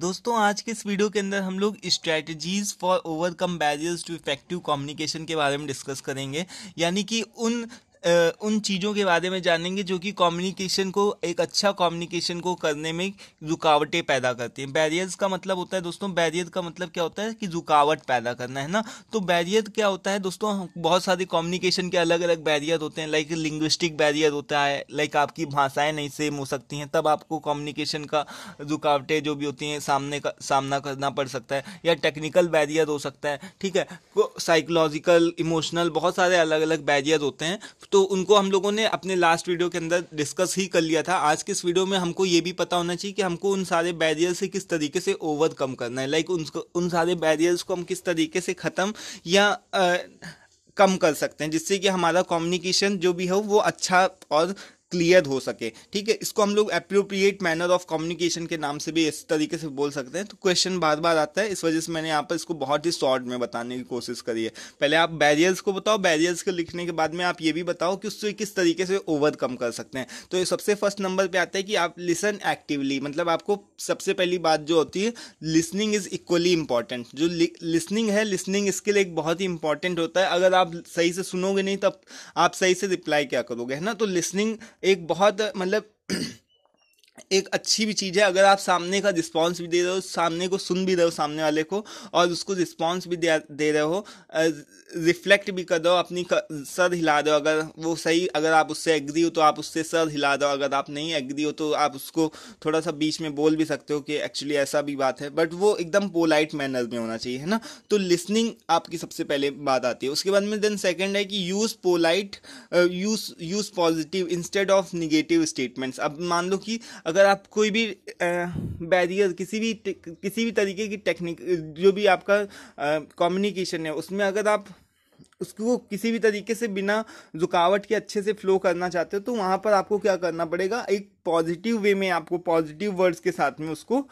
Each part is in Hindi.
दोस्तों आज के इस वीडियो के अंदर हम लोग strategies for overcome barriers to effective communication के बारे में डिस्कस करेंगे यानी कि उन उन चीज़ों के बारे में जानेंगे जो कि कम्युनिकेशन को एक अच्छा कम्युनिकेशन को करने में रुकावटें पैदा करती हैं बैरियर्स का मतलब होता है दोस्तों बैरियर का मतलब क्या होता है कि रुकावट पैदा करना है ना तो बैरियर क्या होता है दोस्तों बहुत सारे कम्युनिकेशन के अलग अलग बैरियर होते हैं लाइक लिंग्विस्टिक बैरियर होता है लाइक आपकी भाषाएं नहीं सेम हो सकती हैं तब आपको कम्युनिकेशन का रुकावटें जो भी होती हैं सामने का सामना करना पड़ सकता है या टेक्निकल बैरियर हो सकता है ठीक है साइकोलॉजिकल इमोशनल बहुत सारे अलग अलग बैरियर होते हैं तो उनको हम लोगों ने अपने लास्ट वीडियो के अंदर डिस्कस ही कर लिया था आज के इस वीडियो में हमको ये भी पता होना चाहिए कि हमको उन सारे बैरियर से किस तरीके से ओवरकम करना है लाइक उन उन सारे बैरियर्स को हम किस तरीके से ख़त्म या आ, कम कर सकते हैं जिससे कि हमारा कम्युनिकेशन जो भी हो वो अच्छा और क्लियर हो सके ठीक है इसको हम लोग अप्रोप्रिएट मैनर ऑफ कम्युनिकेशन के नाम से भी इस तरीके से बोल सकते हैं तो क्वेश्चन बार बार आता है इस वजह से मैंने यहाँ पर इसको बहुत ही शॉर्ट में बताने की कोशिश करी है पहले आप बैरियर्स को बताओ बैरियर्स को लिखने के बाद में आप ये भी बताओ कि उससे किस तरीके से ओवरकम कर सकते हैं तो सबसे फर्स्ट नंबर पर आता है कि आप लिसन एक्टिवली मतलब आपको सबसे पहली बात जो होती है लिसनिंग इज इक्वली इंपॉर्टेंट जो लिसनिंग है लिसनिंग स्किल एक बहुत ही इंपॉर्टेंट होता है अगर आप सही से सुनोगे नहीं तब आप सही से रिप्लाई क्या करोगे है ना तो लिसनिंग एक बहुत मतलब एक अच्छी भी चीज़ है अगर आप सामने का रिस्पॉन्स भी दे रहे हो सामने को सुन भी रहे हो सामने वाले को और उसको रिस्पॉन्स भी दे रहे हो रिफ्लेक्ट भी कर दो अपनी सर हिला दो अगर वो सही अगर आप उससे एग्री हो तो आप उससे सर हिला दो अगर आप नहीं एग्री हो तो आप उसको थोड़ा सा बीच में बोल भी सकते हो कि एक्चुअली ऐसा भी बात है बट वो एकदम पोलाइट मैनर में होना चाहिए है ना तो लिसनिंग आपकी सबसे पहले बात आती है उसके बाद में देन सेकेंड है कि use polite use use positive instead of negative statements अब मान लो कि अगर अगर आप कोई भी बैरियर किसी भी किसी भी तरीके की टेक्निक जो भी आपका कम्युनिकेशन है उसमें अगर आप उसको किसी भी तरीके से बिना रुकावट के अच्छे से फ्लो करना चाहते हो तो वहाँ पर आपको क्या करना पड़ेगा एक पॉजिटिव वे में आपको पॉजिटिव वर्ड्स के साथ में उसको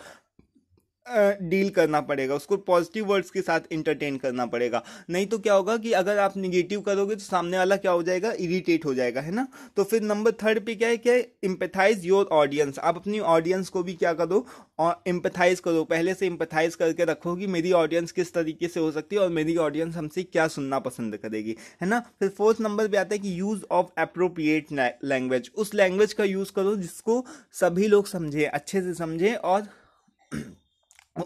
डील करना पड़ेगा उसको पॉजिटिव वर्ड्स के साथ इंटरटेन करना पड़ेगा नहीं तो क्या होगा कि अगर आप निगेटिव करोगे तो सामने वाला क्या हो जाएगा इरीटेट हो जाएगा है ना तो फिर नंबर थर्ड पे क्या है क्या इम्पेथाइज योर ऑडियंस आप अपनी ऑडियंस को भी क्या करो और इम्पेथाइज करो पहले से इम्पेथाइज करके रखो कि मेरी ऑडियंस किस तरीके से हो सकती है और मेरी ऑडियंस हमसे क्या सुनना पसंद करेगी है ना फिर फोर्थ नंबर पे आता है कि यूज़ ऑफ अप्रोप्रिएट लैंग्वेज उस लैंग्वेज का यूज़ करो जिसको सभी लोग समझें अच्छे से समझें और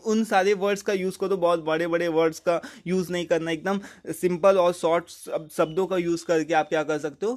उन सारे वर्ड्स का यूज़ करो बहुत बड़े बड़े वर्ड्स का यूज़ नहीं करना एकदम सिंपल और शॉर्ट शब्दों का यूज़ करके आप क्या कर सकते हो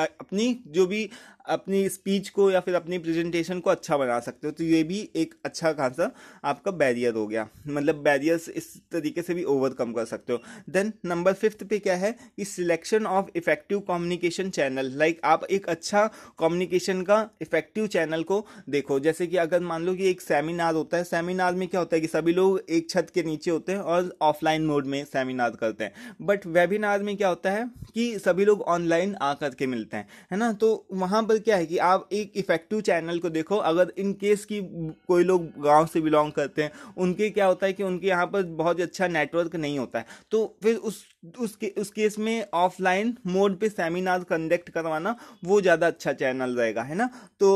अपनी जो भी अपनी स्पीच को या फिर अपनी प्रेजेंटेशन को अच्छा बना सकते हो तो ये भी एक अच्छा खासा आपका बैरियर हो गया मतलब बैरियर्स इस तरीके से भी ओवरकम कर सकते हो देन नंबर फिफ्थ पे क्या है कि selection of effective communication channel like आप एक अच्छा कम्युनिकेशन का इफेक्टिव चैनल को देखो जैसे कि अगर मान लो कि एक सेमिनार होता है सेमिनार में क्या होता है कि सभी लोग एक छत के नीचे होते हैं और ऑफलाइन मोड में सेमिनार करते हैं बट वेबिनार में क्या होता है कि सभी लोग ऑनलाइन आकर के मिलते हैं है ना तो वहाँ एग्जाम्पल क्या है कि आप एक इफेक्टिव चैनल को देखो अगर इन केस की कोई लोग गांव से बिलोंग करते हैं उनके क्या होता है कि उनके यहाँ पर बहुत ही अच्छा नेटवर्क नहीं होता है तो फिर उस उस, के, उस केस में ऑफलाइन मोड पे सेमिनार कंडक्ट करवाना वो ज़्यादा अच्छा चैनल रहेगा है ना तो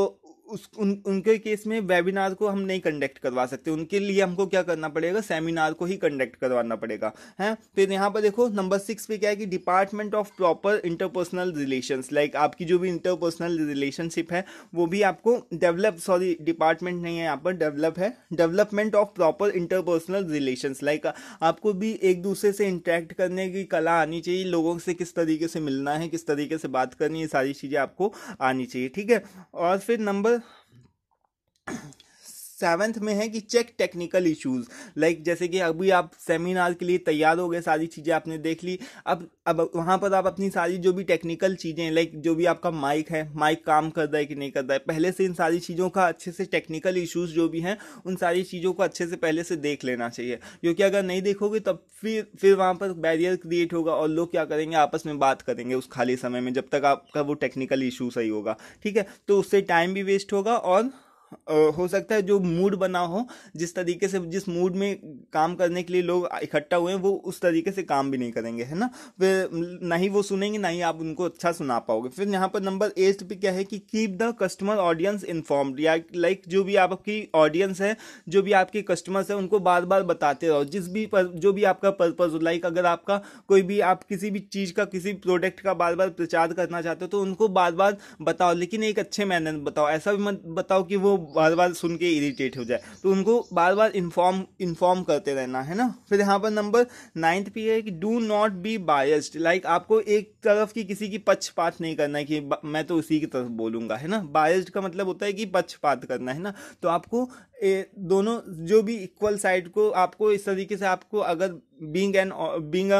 उस उन, उनके केस में वेबिनार को हम नहीं कंडक्ट करवा सकते उनके लिए हमको क्या करना पड़ेगा सेमिनार को ही कंडक्ट करवाना पड़ेगा है फिर तो यहाँ पर देखो नंबर सिक्स पे क्या है कि department of proper interpersonal relations like आपकी जो भी इंटरपर्सनल रिलेशनशिप है वो भी आपको डेवलप सॉरी डिपार्टमेंट नहीं है यहाँ पर डेवलप है development of proper interpersonal relations like आपको भी एक दूसरे से इंटरेक्ट करने की कला आनी चाहिए लोगों से किस तरीके से मिलना है किस तरीके से बात करनी है सारी चीज़ें आपको आनी चाहिए ठीक है और फिर नंबर सेवन्थ में है कि चेक टेक्निकल इश्यूज लाइक जैसे कि अभी आप सेमिनार के लिए तैयार हो गए सारी चीज़ें आपने देख ली अब अब वहाँ पर आप अपनी सारी जो भी टेक्निकल चीज़ें लाइक जो भी आपका माइक है माइक काम कर रहा है कि नहीं कर रहा है पहले से इन सारी चीज़ों का अच्छे से टेक्निकल इशूज़ जो भी हैं उन सारी चीज़ों को अच्छे से पहले से देख लेना चाहिए क्योंकि अगर नहीं देखोगे तब फिर फिर वहाँ पर बैरियर क्रिएट होगा और लोग क्या करेंगे आपस में बात करेंगे उस खाली समय में जब तक आपका वो टेक्निकल इशू सही होगा ठीक है तो उससे टाइम भी वेस्ट होगा और हो सकता है जो मूड बना हो जिस तरीके से जिस मूड में काम करने के लिए लोग इकट्ठा हुए हैं वो उस तरीके से काम भी नहीं करेंगे है ना फिर ना ही वो सुनेंगे ना ही आप उनको अच्छा सुना पाओगे फिर यहाँ पर नंबर एट पे क्या है कि keep the customer audience inform या लाइक जो भी आपकी ऑडियंस है जो भी आपके कस्टमर्स हैं उनको बार बार बताते रहो जिस भी पर, जो भी आपका पर्पज हो लाइक अगर आपका कोई भी आप किसी भी चीज़ का किसी प्रोडक्ट का बार बार प्रचार करना चाहते हो तो उनको बार बार बताओ लेकिन एक अच्छे मैनर बताओ ऐसा भी मत बताओ कि वो बार बार सुन के इरीटेट हो जाए तो उनको बार बार इन्फॉर्म इन्फॉर्म करते रहना है ना फिर यहाँ पर नंबर नाइन्थ पे है कि do not be biased like आपको एक तरफ की किसी की पक्षपात नहीं करना है कि मैं तो उसी की तरफ बोलूँगा है ना बायस्ड का मतलब होता है कि पक्षपात करना है ना तो आपको ए, दोनों जो भी इक्वल साइड को आपको इस तरीके से आपको अगर बींग एन बींग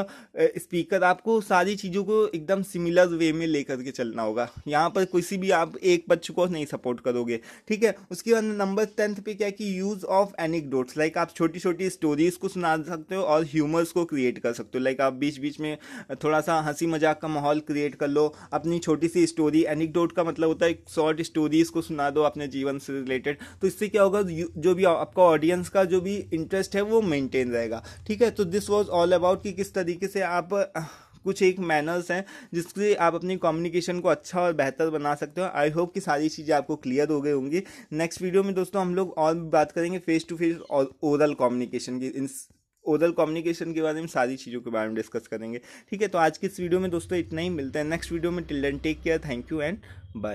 स्पीकर आपको सारी चीज़ों को एकदम सिमिलर वे में लेकर के चलना होगा यहाँ पर किसी भी आप एक पक्ष को नहीं सपोर्ट करोगे ठीक है उसके बाद नंबर टेंथ पे क्या है कि यूज़ ऑफ एनिकडोट्स लाइक आप छोटी छोटी स्टोरीज को सुना सकते हो और ह्यूमर्स को क्रिएट कर सकते हो लाइक आप बीच बीच में थोड़ा सा हंसी मजाक का माहौल क्रिएट कर लो अपनी छोटी सी स्टोरी एनिकडोट का मतलब होता है शॉर्ट स्टोरीज को सुना दो अपने जीवन से रिलेटेड तो इससे क्या होगा जो भी आपका ऑडियंस का जो भी इंटरेस्ट है वो मेनटेन रहेगा ठीक है तो this this was all about कि किस तरीके से आप कुछ एक मैनर्स हैं जिससे आप अपनी कम्युनिकेशन को अच्छा और बेहतर बना सकते हो आई होप कि सारी चीज़ें आपको क्लियर हो गई होंगी नेक्स्ट वीडियो में दोस्तों हम लोग और बात करेंगे फेस टू फेस और ओरल कम्युनिकेशन की इन ओरल कम्युनिकेशन के बारे में सारी चीज़ों के बारे में डिस्कस करेंगे ठीक है तो आज की इस वीडियो में दोस्तों इतना ही मिलता है नेक्स्ट वीडियो में till take care thank you and bye